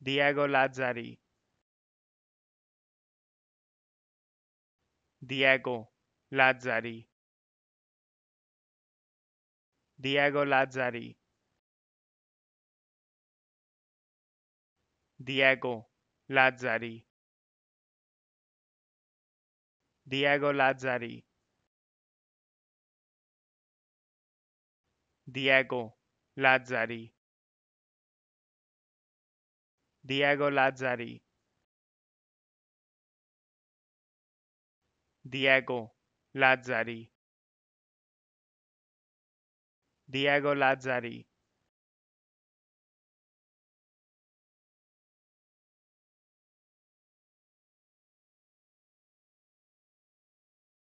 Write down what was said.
Diego Lazzari Diego Lazzari Diego Lazzari Diego Lazzari Diego Lazzari Diego Lazzari Diego Lazzari Diego Lazzari Diego Lazzari